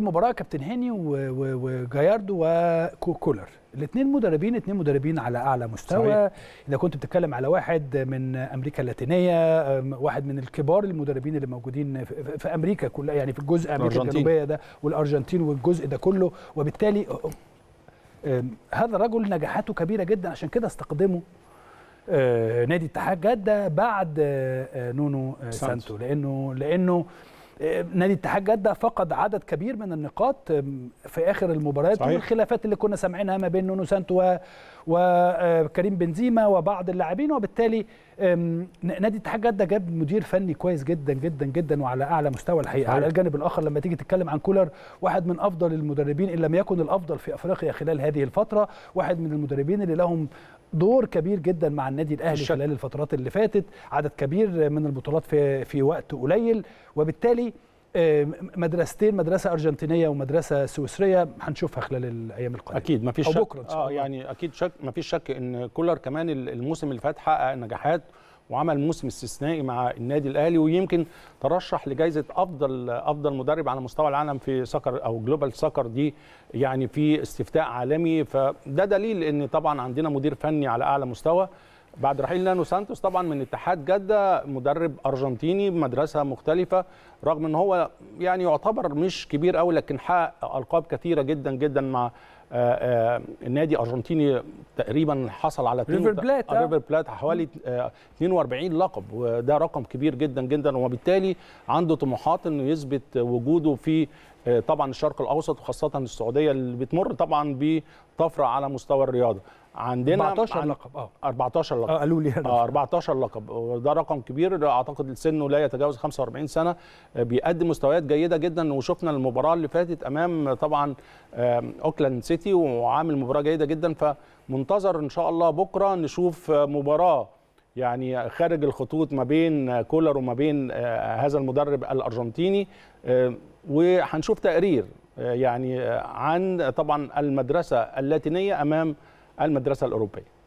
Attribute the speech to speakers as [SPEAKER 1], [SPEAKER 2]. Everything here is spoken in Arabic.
[SPEAKER 1] المباراه كابتن هاني وجاياردو وكولر الاثنين مدربين اثنين مدربين على اعلى مستوى صحيح. اذا كنت بتتكلم على واحد من امريكا اللاتينيه واحد من الكبار المدربين اللي موجودين في امريكا كلها يعني في الجزء امريكا الجنوبيه ده والارجنتين والجزء ده كله وبالتالي هذا الرجل نجاحاته كبيره جدا عشان كده استقدمه أه، نادي اتحاد جده بعد أه، أه، نونو سانتو لانه لانه نادي اتحاد جده فقد عدد كبير من النقاط في اخر المباريات والخلافات اللي كنا سامعينها ما بين نونو سانتو وكريم آه، بنزيما وبعض اللاعبين وبالتالي نادي اتحاد جده جاب مدير فني كويس جدا جدا جدا وعلى اعلى مستوى الحقيقه صحيح. على الجانب الاخر لما تيجي تتكلم عن كولر واحد من افضل المدربين ان لم يكن الافضل في افريقيا خلال هذه الفتره واحد من المدربين اللي لهم دور كبير جدا مع النادي الاهلي الشك. خلال الفترات اللي فاتت عدد كبير من البطولات في في وقت قليل وبالتالي آه، مدرستين مدرسه ارجنتينيه ومدرسه سويسريه هنشوفها خلال الايام القادمه اكيد مفيش شك بكرة اه
[SPEAKER 2] يعني اكيد شك مفيش شك ان كولر كمان الموسم اللي فات حقق نجاحات وعمل موسم استثنائي مع النادي الاهلي ويمكن ترشح لجائزه افضل افضل مدرب على مستوى العالم في سكر او جلوبال سكر دي يعني في استفتاء عالمي فده دليل ان طبعا عندنا مدير فني على اعلى مستوى بعد رحيل نانو سانتوس طبعا من اتحاد جده مدرب ارجنتيني مدرسه مختلفه رغم ان هو يعني يعتبر مش كبير قوي لكن حقق القاب كثيره جدا جدا مع آه، آه، النادي ارجنتيني تقريبا حصل على ريفر بلات ريفر بلات حوالي 42 آه، لقب وده رقم كبير جدا جدا وبالتالي عنده طموحات انه يثبت وجوده في آه، طبعا الشرق الاوسط وخاصه السعوديه اللي بتمر طبعا بطفره على مستوى الرياضه عندنا 14 لقب اه 14 لقب آه قالوا لي آه 14 لقب وده رقم كبير اعتقد سنه لا يتجاوز 45 سنه آه، بيقدم مستويات جيده جدا وشفنا المباراه اللي فاتت امام طبعا اوكلاند سيتي وعامل مباراه جيده جدا فمنتظر ان شاء الله بكره نشوف مباراه يعني خارج الخطوط ما بين كولر وما بين آه، هذا المدرب الارجنتيني وهنشوف تقرير آه، يعني آه، عن آه، طبعا المدرسه اللاتينيه امام المدرسه الاوروبيه